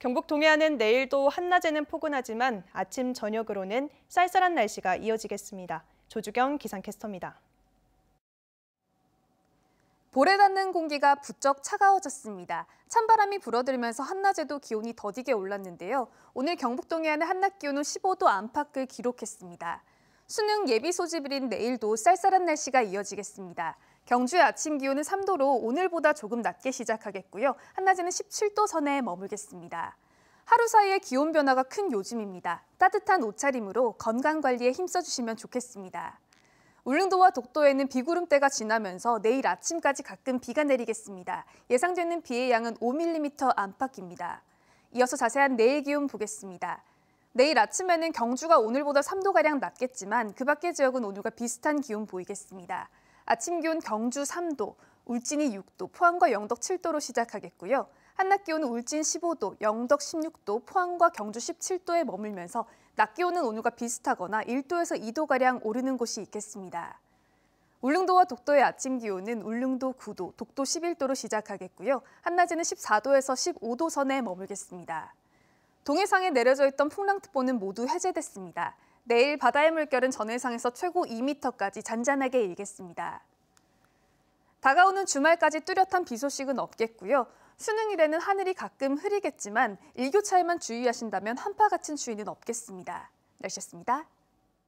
경북 동해안은 내일도 한낮에는 포근하지만 아침 저녁으로는 쌀쌀한 날씨가 이어지겠습니다. 조주경 기상캐스터입니다. 볼에 닿는 공기가 부쩍 차가워졌습니다. 찬바람이 불어들면서 한낮에도 기온이 더디게 올랐는데요. 오늘 경북 동해안의 한낮 기온은 15도 안팎을 기록했습니다. 수능 예비 소집일인 내일도 쌀쌀한 날씨가 이어지겠습니다. 경주의 아침 기온은 3도로 오늘보다 조금 낮게 시작하겠고요. 한낮에는 17도 선에 머물겠습니다. 하루 사이에 기온 변화가 큰 요즘입니다. 따뜻한 옷차림으로 건강 관리에 힘써주시면 좋겠습니다. 울릉도와 독도에는 비구름대가 지나면서 내일 아침까지 가끔 비가 내리겠습니다. 예상되는 비의 양은 5mm 안팎입니다. 이어서 자세한 내일 기온 보겠습니다. 내일 아침에는 경주가 오늘보다 3도가량 낮겠지만 그 밖의 지역은 오늘과 비슷한 기온 보이겠습니다. 아침 기온 경주 3도, 울진이 6도, 포항과 영덕 7도로 시작하겠고요. 한낮 기온은 울진 15도, 영덕 16도, 포항과 경주 17도에 머물면서 낮 기온은 오늘과 비슷하거나 1도에서 2도가량 오르는 곳이 있겠습니다. 울릉도와 독도의 아침 기온은 울릉도 9도, 독도 11도로 시작하겠고요. 한낮에는 14도에서 15도 선에 머물겠습니다. 동해상에 내려져 있던 풍랑특보는 모두 해제됐습니다. 내일 바다의 물결은 전해상에서 최고 2m까지 잔잔하게 일겠습니다. 다가오는 주말까지 뚜렷한 비 소식은 없겠고요. 수능일에는 하늘이 가끔 흐리겠지만 일교차에만 주의하신다면 한파 같은 추위는 없겠습니다. 날씨였습니다.